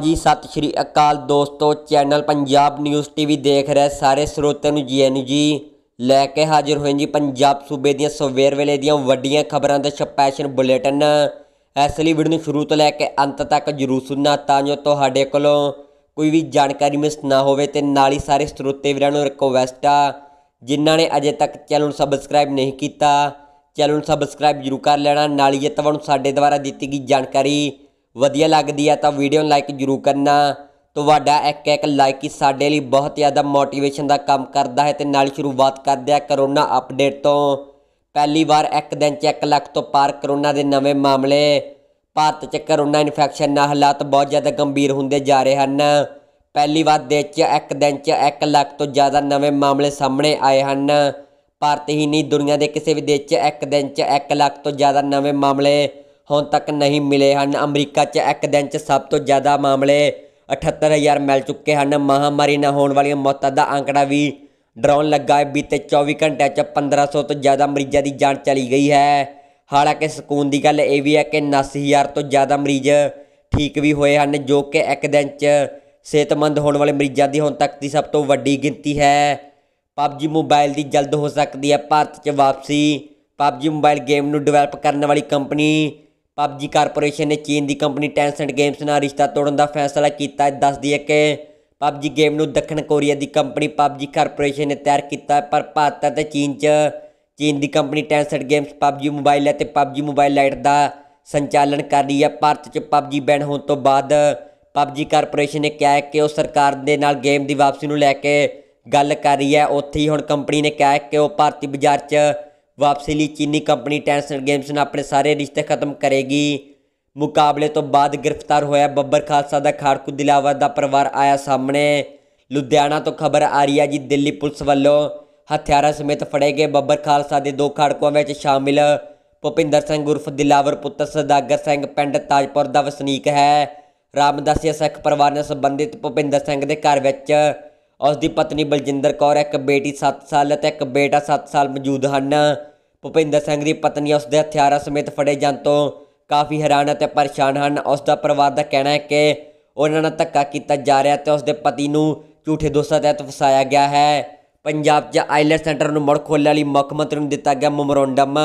ਹਾਂਜੀ ਸਤਿ ਸ਼੍ਰੀ ਅਕਾਲ ਦੋਸਤੋ ਚੈਨਲ ਪੰਜਾਬ ਨਿਊਜ਼ ਟੀਵੀ ਦੇਖ ਰਹੇ ਸਾਰੇ ਸਰੋਤਿਆਂ ਨੂੰ ਜੀ ਐਨ ਜੀ ਲੈ ਕੇ ਹਾਜ਼ਰ ਹੋਏ ਜੀ ਪੰਜਾਬ ਸੂਬੇ ਦੀਆਂ ਸਵੇਰ ਵੇਲੇ ਦੀਆਂ ਵੱਡੀਆਂ ਖਬਰਾਂ ਦਾ ਸਪੈਸ਼ਲ ਬੁਲੇਟਿਨ ਇਸ ਲਈ ਵੀਡੀਓ ਨੂੰ ਸ਼ੁਰੂ ਤੋਂ ਲੈ ਕੇ ਅੰਤ ਤੱਕ ਜਰੂਰ ਸੁਣਨਾ ਤਾਂ ਜੋ ਤੁਹਾਡੇ ਕੋਲੋਂ ਕੋਈ ਵੀ ਜਾਣਕਾਰੀ ਮਿਸ ਨਾ ਹੋਵੇ ਤੇ ਨਾਲ ਹੀ ਸਾਰੇ ਸਰੋਤੇ ਵੀਰਾਂ ਨੂੰ ਰਿਕਵੈਸਟ ਆ ਜਿਨ੍ਹਾਂ ਨੇ ਅਜੇ ਤੱਕ ਚੈਨਲ ਨੂੰ ਸਬਸਕ੍ਰਾਈਬ ਨਹੀਂ ਕੀਤਾ ਚੈਨਲ ਨੂੰ ਸਬਸਕ੍ਰਾਈਬ ਜਰੂਰ ਕਰ ਲੈਣਾ ਨਾਲ ਹੀ ਤੁਹਾਨੂੰ ਸਾਡੇ ਦੁਆਰਾ ਦਿੱਤੀ ਗਈ ਜਾਣਕਾਰੀ ਵਧੀਆ ਲੱਗਦੀ ਹੈ ਤਾਂ ਵੀਡੀਓ ਨੂੰ ਲਾਈਕ ਜ਼ਰੂਰ ਕਰਨਾ ਤੁਹਾਡਾ ਇੱਕ ਇੱਕ ਲਾਈਕ ਹੀ ਸਾਡੇ ਲਈ ਬਹੁਤ ਜ਼ਿਆਦਾ ਮੋਟੀਵੇਸ਼ਨ ਦਾ ਕੰਮ ਕਰਦਾ ਹੈ ਤੇ ਨਾਲ ਸ਼ੁਰੂਆਤ ਕਰਦੇ ਆ ਕਰੋਨਾ ਅਪਡੇਟ ਤੋਂ ਪਹਿਲੀ ਵਾਰ ਇੱਕ ਦਿਨ 'ਚ 1 ਲੱਖ ਤੋਂ ਪਾਰ ਕਰੋਨਾ ਦੇ ਨਵੇਂ ਮਾਮਲੇ ਭਾਰਤ 'ਚ ਕਰੋਨਾ ਇਨਫੈਕਸ਼ਨ ਨਾਲ ਹਾਲਾਤ ਬਹੁਤ ਜ਼ਿਆਦਾ ਗੰਭੀਰ ਹੁੰਦੇ ਜਾ ਰਹੇ ਹਨ ਪਹਿਲੀ ਵਾਰ ਦੇ 'ਚ ਇੱਕ ਦਿਨ 'ਚ 1 ਲੱਖ ਤੋਂ ਜ਼ਿਆਦਾ ਨਵੇਂ ਮਾਮਲੇ ਸਾਹਮਣੇ ਆਏ ਹਨ ਭਾਰਤ ਹੀ ਨਹੀਂ ਦੁਨੀਆ ਦੇ ਕਿਸੇ ਵੀ ਦੇਸ਼ 'ਚ ਇੱਕ ਦਿਨ 'ਚ 1 ਲੱਖ ਤੋਂ ਜ਼ਿਆਦਾ ਨਵੇਂ ਮਾਮਲੇ ਹੁਣ ਤੱਕ ਨਹੀਂ ਮਿਲੇ ਹਨ ਅਮਰੀਕਾ 'ਚ ਇੱਕ ਦਿਨ 'ਚ ਸਭ ਤੋਂ ਜ਼ਿਆਦਾ ਮਾਮਲੇ 78000 ਮਿਲ ਚੁੱਕੇ ਹਨ ਮਹਾਮਾਰੀ ਨਾਲ ਹੋਣ ਵਾਲੀਆਂ ਮੌਤਾਂ ਦਾ ਅੰਕੜਾ ਵੀ ਡਰਾਉਣ ਲੱਗਾ ਹੈ ਬੀਤੇ 24 ਘੰਟਿਆਂ 'ਚ 1500 ਤੋਂ ਜ਼ਿਆਦਾ ਮਰੀਜ਼ਾਂ ਦੀ ਜਾਨ ਚਲੀ ਗਈ ਹੈ ਹਾਲਾਂਕਿ ਸਕੂਨ ਦੀ ਗੱਲ ਇਹ ਵੀ ਹੈ ਕਿ 90000 ਤੋਂ ਜ਼ਿਆਦਾ ਮਰੀਜ਼ ਠੀਕ ਵੀ ਹੋਏ ਹਨ ਜੋ ਕਿ ਇੱਕ ਦਿਨ 'ਚ ਸਿਹਤਮੰਦ ਹੋਣ ਵਾਲੇ ਮਰੀਜ਼ਾਂ ਦੀ ਹੁਣ ਤੱਕ ਦੀ ਸਭ ਤੋਂ ਵੱਡੀ ਗਿਣਤੀ ਹੈ PUBG ਮੋਬਾਈਲ ਦੀ ਜਲਦ ਹੋ ਸਕਦੀ ਹੈ ਭਾਰਤ 'ਚ ਵਾਪਸੀ PUBG ਮੋਬਾਈਲ ਗੇਮ ਨੂੰ ਡਿਵੈਲਪ ਕਰਨ ਵਾਲੀ ਕੰਪਨੀ ਪਬਜੀ ਕਾਰਪੋਰੇਸ਼ਨ ਨੇ ਚੀਨ ਦੀ ਕੰਪਨੀ Tencent ਗੇਮਸ ਨਾਲ ਰਿਸ਼ਤਾ ਤੋੜਨ ਦਾ ਫੈਸਲਾ ਕੀਤਾ ਹੈ ਦੱਸਦੀ ਹੈ ਕਿ ਪਬਜੀ ਗੇਮ ਨੂੰ ਦੱਖਣ ਕੋਰੀਆ ਦੀ ਕੰਪਨੀ ਪਬਜੀ ਕਾਰਪੋਰੇਸ਼ਨ ਨੇ ਤਿਆਰ ਕੀਤਾ ਪਰ ਭਾਰਤ ਅਤੇ ਚੀਨ 'ਚ ਚੀਨ ਦੀ company Tencent games PUBG mobile ਅਤੇ ਪਬਜੀ ਮੋਬਾਈਲ ਲਾਈਟ ਦਾ ਸੰਚਾਲਨ ਕਰ ਰਹੀ ਹੈ ਭਾਰਤ 'ਚ ਪਬਜੀ ਬੈਨ ਹੋਣ ਤੋਂ ਬਾਅਦ ਪਬਜੀ ਕਾਰਪੋਰੇਸ਼ਨ ਨੇ ਕਿਹਾ ਹੈ ਕਿ ਉਹ ਸਰਕਾਰ ਦੇ ਨਾਲ ਗੇਮ ਦੀ ਵਾਪਸੀ ਨੂੰ ਲੈ ਕੇ ਗੱਲ ਕਰ ਰਹੀ ਹੈ ਉੱਥੇ ਹੀ ਹੁਣ ਕੰਪਨੀ ਨੇ ਕਿਹਾ ਹੈ ਕਿ ਉਹ ਭਾਰਤੀ ਬਾਜ਼ਾਰ 'ਚ ਵਾਪਸੀ ਲਈ ਚੀਨੀ ਕੰਪਨੀ ਟੈਂਸਨ ਗੇਮਸ ਨੇ ਆਪਣੇ ਸਾਰੇ ਰਿਸ਼ਤੇ ਖਤਮ ਕਰੇਗੀ ਮੁਕਾਬਲੇ ਤੋਂ ਬਾਅਦ ਗ੍ਰਿਫਤਾਰ ਹੋਇਆ ਬੱਬਰ ਖਾਲਸਾ ਦਾ ਖਾੜਕੂ ਦਿਲਾਵਰ ਦਾ ਪਰਿਵਾਰ ਆਇਆ ਸਾਹਮਣੇ ਲੁਧਿਆਣਾ ਤੋਂ ਖਬਰ ਆ ਰਹੀ ਹੈ ਜੀ ਦਿੱਲੀ ਪੁਲਿਸ ਵੱਲੋਂ ਹਥਿਆਰਾਂ ਸਮੇਤ ਫੜੇ ਗਏ ਬੱਬਰ ਖਾਲਸਾ ਦੇ ਦੋ ਖਾੜਕੂਆਂ ਵਿੱਚ ਸ਼ਾਮਿਲ ਭੁਪਿੰਦਰ ਸਿੰਘ ਉਰਫ ਦਿਲਾਵਰ ਪੁੱਤਰ ਸਦਾਗਰ ਸਿੰਘ ਪਿੰਡ ਤਾਜਪੁਰ ਦਾ ਵਸਨੀਕ ਹੈ ਰਾਮਦਾਸੀਆ ਸਿੱਖ ਪਰਿਵਾਰ ਨਾਲ ਸੰਬੰਧਿਤ ਭੁਪਿੰਦਰ ਸਿੰਘ ਦੇ ਘਰ ਵਿੱਚ ਉਸ ਦੀ ਪਤਨੀ ਬਲਜਿੰਦਰ ਕੌਰ ਇੱਕ ਬੇਟੀ 7 ਸਾਲ ਅਤੇ ਇੱਕ ਬੇਟਾ 7 ਸਾਲ ਮੌਜੂਦ ਹਨ ਭੁਪਿੰਦਰ ਸਿੰਘ ਦੀ ਪਤਨੀ ਉਸ ਦੇ ਹਥਿਆਰਾਂ ਸਮੇਤ ਫੜੇ ਜਾਣ ਤੋਂ ਕਾਫੀ ਹੈਰਾਨ ਅਤੇ ਪਰੇਸ਼ਾਨ ਹਨ ਉਸ ਦਾ ਪਰਿਵਾਰ ਦਾ ਕਹਿਣਾ ਹੈ ਕਿ ਉਹਨਾਂ ਨਾਲ ਧੱਕਾ ਕੀਤਾ ਜਾ ਰਿਹਾ ਤੇ ਉਸ ਦੇ ਪਤੀ ਨੂੰ ਝੂਠੇ ਦੋਸ਼ਾਂ ਤਹਿਤ ਫਸਾਇਆ ਗਿਆ ਹੈ ਪੰਜਾਬ 'ਚ ਆਈਲੈਂਡ ਸੈਂਟਰ ਨੂੰ ਮੁੜ ਖੋਲ੍ਹਣ ਲਈ ਮੁੱਖ ਮੰਤਰੀ ਨੂੰ ਦਿੱਤਾ ਗਿਆ ਮੈਮੋਰੰਡਮ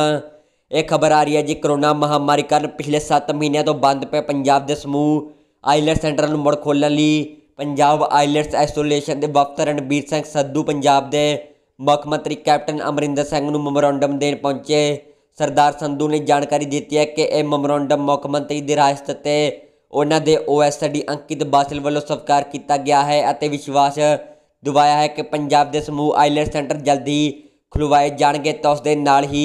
ਇਹ ਖਬਰ ਆ ਰਹੀ ਹੈ ਜੀ ਕਰੋਨਾ ਮਹਾਮਾਰੀ ਕਾਰਨ ਪਿਛਲੇ 7 ਮਹੀਨਿਆਂ ਤੋਂ ਬੰਦ ਪਏ ਪੰਜਾਬ ਦੇ ਸਮੂਹ ਆਈਲੈਂਡ ਸੈਂਟਰ ਨੂੰ ਮੁੜ ਖੋਲ੍ਹਣ ਲਈ ਪੰਜਾਬ ਆਈਲੈਂਡਸ ਐਸੋਸੀਏਸ਼ਨ ਦੇ ਵਫਦ ਰਣਬੀਰ ਸਿੰਘ ਸੱਧੂ ਪੰਜਾਬ ਦੇ ਮੁੱਖ ਮੰਤਰੀ ਕੈਪਟਨ ਅਮਰਿੰਦਰ ਸਿੰਘ ਨੂੰ ਮੈਮੋਰੰਡਮ ਦੇਣ ਪਹੁੰਚੇ ਸਰਦਾਰ ਸੰਧੂ ਨੇ ਜਾਣਕਾਰੀ ਦਿੱਤੀ ਹੈ ਕਿ ਇਹ ਮੈਮੋਰੰਡਮ ਮੁੱਖ ਮੰਤਰੀ ਦੀ ਰਾਸ਼ਤ ਤੇ ਉਹਨਾਂ ਦੇ ਓਐਸਡੀ ਅੰਕਿਤ ਬਾਸਲ ਵੱਲੋਂ ਸਵਾਰ ਕੀਤਾ ਗਿਆ ਹੈ ਅਤੇ ਵਿਸ਼ਵਾਸ ਦਿਵਾਇਆ ਹੈ ਕਿ ਪੰਜਾਬ ਦੇ ਸਮੂਹ ਆਈਲੈਂਡ ਸੈਂਟਰ ਜਲਦੀ ਖੁਲਵਾਏ ਜਾਣਗੇ ਤਾਂ ਉਸ ਦੇ ਨਾਲ ਹੀ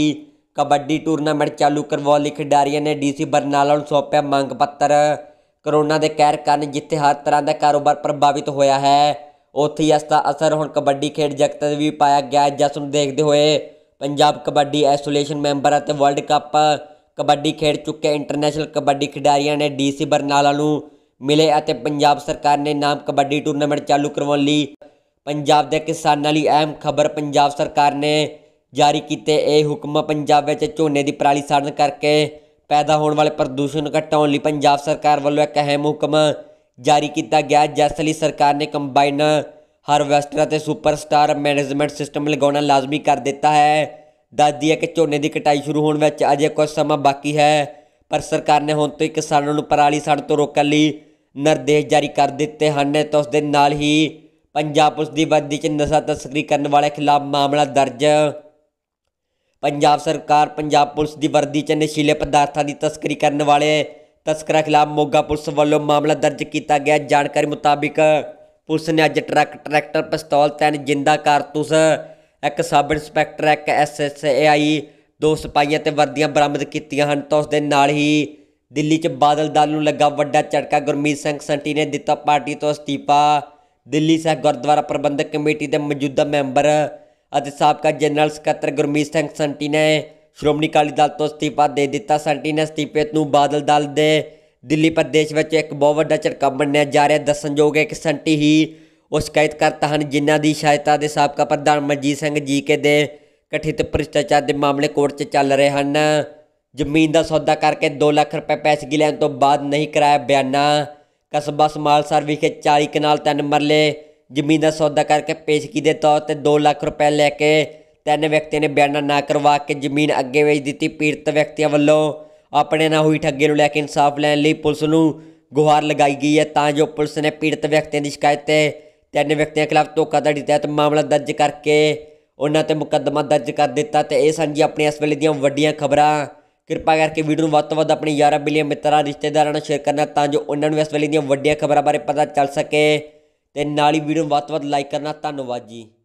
ਕਬੱਡੀ ਟੂਰਨਾਮੈਂਟ ਚਾਲੂ ਕਰਵਾਉਣ ਲਈ ਖਿਡਾਰੀਆਂ ਨੇ ਡੀਸੀ ਬਰਨਾਲਾ ਨੂੰ ਸੌਂਪਿਆ ਮੰਗ ਪੱਤਰ ਕਰੋਨਾ ਦੇ ਕਹਿਰ ਕਾਰਨ ਜਿੱਥੇ ਹਰ ਤਰ੍ਹਾਂ ਦਾ ਕਾਰੋਬਾਰ ਪ੍ਰਭਾਵਿਤ ਹੋਇਆ ਹੈ ਉੱਥੇ ਹੀ ਇਸ ਦਾ ਅਸਰ ਹੁਣ ਕਬੱਡੀ ਖੇਡ ਜਗਤ ਤੇ ਵੀ ਪਾਇਆ ਗਿਆ ਜਿਸ ਨੂੰ ਦੇਖਦੇ ਹੋਏ ਪੰਜਾਬ ਕਬੱਡੀ ਐਸੋਸੀਏਸ਼ਨ ਮੈਂਬਰ ਅਤੇ ਵਰਲਡ ਕੱਪ ਕਬੱਡੀ ਖੇਡ ਚੁੱਕੇ ਇੰਟਰਨੈਸ਼ਨਲ ਕਬੱਡੀ ਖਿਡਾਰੀਆਂ ਨੇ ਡੀਸੀ ਬਰਨਾਲਾ ਨੂੰ ਮਿਲੇ ਅਤੇ ਪੰਜਾਬ ਸਰਕਾਰ ਨੇ ਨਾਮ ਕਬੱਡੀ ਟੂਰਨਾਮੈਂਟ ਚਾਲੂ ਕਰਵਾਉਣ ਲਈ ਪੰਜਾਬ ਦੇ ਕਿਸਾਨਾਂ ਲਈ ਅਹਿਮ ਖਬਰ ਪੰਜਾਬ ਸਰਕਾਰ ਨੇ ਜਾਰੀ ਕੀਤੇ ਇਹ ਹੁਕਮ ਪੰਜਾਬ ਵਿੱਚ ਝੋਨੇ ਦੀ ਪਰਾਲੀ ਸਾੜਨ ਕਰਕੇ ਪੈਦਾ ਹੋਣ ਵਾਲੇ ਪ੍ਰਦੂਸ਼ਣ ਘਟਾਉਣ ਲਈ ਪੰਜਾਬ ਸਰਕਾਰ ਵੱਲੋਂ ਇੱਕ ਅਹਿਮ ਹੁਕਮ ਜਾਰੀ ਕੀਤਾ ਗਿਆ ਜਿਸ ਲਈ ਸਰਕਾਰ ਨੇ ਕੰਬਾਈਨ ਹਾਰਵੈਸਟਰ ਅਤੇ ਸੁਪਰਸਟਾਰ ਮੈਨੇਜਮੈਂਟ ਸਿਸਟਮ ਲਗਾਉਣਾ ਲਾਜ਼ਮੀ ਕਰ ਦਿੱਤਾ ਹੈ ਦੱਸਦੀ ਹੈ ਕਿ ਝੋਨੇ ਦੀ ਕਟਾਈ ਸ਼ੁਰੂ ਹੋਣ ਵਿੱਚ ਅਜੇ ਕੁਝ ਸਮਾਂ ਬਾਕੀ ਹੈ ਪਰ ਸਰਕਾਰ ਨੇ ਹੁਣ ਤੋਂ ਹੀ ਕਿਸਾਨਾਂ ਨੂੰ ਪਰਾਲੀ ਸੜ ਤੋਂ ਰੋਕਣ ਲਈ ਨਿਰਦੇਸ਼ ਜਾਰੀ ਕਰ ਦਿੱਤੇ ਹਨ ਤੇ ਉਸ ਦੇ ਨਾਲ ਹੀ ਪੰਜਾਬ ਪੁਲਿਸ ਦੀ ਵਰਦੀ 'ਚ ਨਸ਼ਾ ਤਸਕਰੀ ਕਰਨ ਵਾਲੇ ਖਿਲਾਫ ਮਾਮਲਾ ਦਰਜ ਪੰਜਾਬ ਸਰਕਾਰ ਪੰਜਾਬ ਪੁਲਿਸ ਦੀ ਵਰਦੀ 'ਚ ਨਸ਼ੀਲੇ ਪਦਾਰਥਾਂ ਦੀ ਤਸਕਰੀ ਕਰਨ ਵਾਲੇ ਤਸਕਰਾਂ ਖਿਲਾਫ ਮੋਗਾ ਪੁਲਿਸ ਵੱਲੋਂ ਮਾਮਲਾ ਦਰਜ ਕੀਤਾ ਗਿਆ ਜਾਣਕਾਰੀ ਮੁਤਾਬਕ ਪੁਲਿਸ ਨੇ ਅੱਜ ਟਰੱਕ ਟਰੈਕਟਰ ਪਿਸਤੌਲ ਤੈਨ ਜਿੰਦਾ ਕਾਰਤੂਸ ਇੱਕ ਸਬ ਇੰਸਪੈਕਟਰ ਇੱਕ ਐਸਐਸਏਆਈ ਦੋ ਸਿਪਾਹੀਆਂ ਤੇ ਵਰਦੀਆਂ ਬਰਾਮਦ ਕੀਤੀਆਂ ਹਨ ਤਾਂ ਉਸ ਦੇ ਨਾਲ ਹੀ ਦਿੱਲੀ 'ਚ ਬਾਦਲ ਦਲ ਨੂੰ ਲੱਗਾ ਵੱਡਾ ਝਟਕਾ ਗੁਰਮੀਤ ਸਿੰਘ ਸੰਟੀ ਨੇ ਦਿੱਤਾ ਪਾਰਟੀ ਤੋਂ ਅਸਤੀਫਾ ਦਿੱਲੀ ਸਹਿ ਗੁਰਦੁਆਰਾ ਪ੍ਰਬੰਧਕ ਕਮੇਟੀ ਦੇ ਮੌਜੂਦਾ ਮੈਂਬਰ ਅਤੇ ਸਾਬਕਾ ਜਨਰਲ ਸਕੱਤਰ ਗੁਰਮੀਤ ਸਿੰਘ ਸੰਟੀ ਨੇ ਸ਼੍ਰੋਮਣੀ ਅਕਾਲੀ ਦਲ ਤੋਂ ਅਸਤੀਫਾ ਦੇ ਦਿੱਤਾ ਸੰਟੀ ਨੇ ਅਸਤੀਫੇ ਨੂੰ ਬਾਦਲ ਦਲ ਦੇ ਦਿੱਲੀ ਪ੍ਰਦੇਸ਼ ਵਿੱਚ ਇੱਕ ਬਹੁਤ ਵੱਡਾ ਝਟਕਾ ਮੰਨਿਆ ਜਾ ਰਿਹਾ ਦੱਸਣਯੋਗ ਹੈ ਕਿ ਸੰਟੀ ਹੀ ਉਸ ਉਹ ਕਰਤਾ ਹਨ ਜਿਨ੍ਹਾਂ ਦੀ ਸ਼ਾਇਤਾ ਦੇ ਸਾਬਕਾ ਪ੍ਰਧਾਨ ਮਨਜੀਤ ਸਿੰਘ ਜੀ ਕੇ ਦੇ ਕਠਿਤ ਭ੍ਰਿਸ਼ਟਾਚਾਰ ਦੇ ਮਾਮਲੇ ਕੋਰਟ 'ਚ ਚੱਲ ਰਹੇ ਹਨ ਜ਼ਮੀਨ ਦਾ ਸੌਦਾ ਕਰਕੇ 2 ਲੱਖ ਰੁਪਏ ਪੈਸੇ ਲੈਣ ਤੋਂ ਬਾਅਦ ਨਹੀਂ ਕਰਾਇਆ ਬਿਆਨਾ ਕਸਬਾ ਸਮਾਲਸਰ ਵਿਖੇ 40 ਕਨਾਲ ਤਿੰਨ ਮਰਲੇ ਜ਼ਮੀਨ ਦਾ ਸੌਦਾ ਕਰਕੇ ਪੇਸ਼ਕੀ ਦੇ ਤੌਰ ਤੇ 2 ਲੱਖ ਰੁਪਏ ਲੈ ਕੇ ਤਿੰਨ ਵਿਅਕਤੀਆਂ ਨੇ ਬਿਆਨ ਨਾ ਕਰਵਾ ਕੇ ਜ਼ਮੀਨ ਅੱਗੇ ਵੇਚ ਦਿੱਤੀ ਪੀੜਤ ਵਿਅਕਤੀਆਂ ਵੱਲੋਂ ਆਪਣੇ ਨਾਲ ਹੋਈ ਠੱਗੀ ਨੂੰ ਲੈ ਕੇ ਇਨਸਾਫ ਲੈਣ ਲਈ ਪੁਲਿਸ ਨੂੰ ਗੁਹਾਰ ਲਗਾਈ ਗਈ ਹੈ ਤਾਂ ਜੋ ਪੁਲਿਸ ਨੇ ਪੀੜਤ ਵਿਅਕਤੀਆਂ ਦੀ ਸ਼ਿਕਾਇਤ ਤੇ ਤਿੰਨ ਵਿਅਕਤੀਆਂ ਖਿਲਾਫ ਧੋਖਾਧੜੀ ਤਹਿਤ ਮਾਮਲਾ ਦਰਜ ਕਰਕੇ ਉਹਨਾਂ ਤੇ ਮੁਕੱਦਮਾ ਦਰਜ ਕਰ ਦਿੱਤਾ ਤੇ ਇਹ ਸੰਜੀ ਆਪਣੀ ਇਸ ਵੇਲੇ ਦੀਆਂ ਵੱਡੀਆਂ ਖਬਰਾਂ ਕਿਰਪਾ ਕਰਕੇ ਵੀਡੀਓ ਨੂੰ ਵੱਧ ਤੋਂ ਵੱਧ ਆਪਣੇ ਯਾਰਾਂ ਬਿਲੀਆਂ ਮਿੱਤਰਾਂ ਰਿਸ਼ਤੇਦਾਰਾਂ ਨਾਲ ਸ਼ੇਅਰ ਕਰਨਾ ਤਾਂ ਜੋ ਉਹਨਾਂ ਨੂੰ ਇਸ ਵੇਲੇ ਦੀਆਂ ਵੱਡੀਆਂ ਖਬਰਾਂ ਬਾਰੇ ਪਤਾ ਚੱਲ ਸਕੇ ਤੇ ਨਾਲ ਹੀ ਵੀਡੀਓ ਨੂੰ ਵੱਧ ਤੋਂ ਵੱਧ ਲਾਈਕ ਕਰਨਾ ਧੰਨਵਾਦ ਜੀ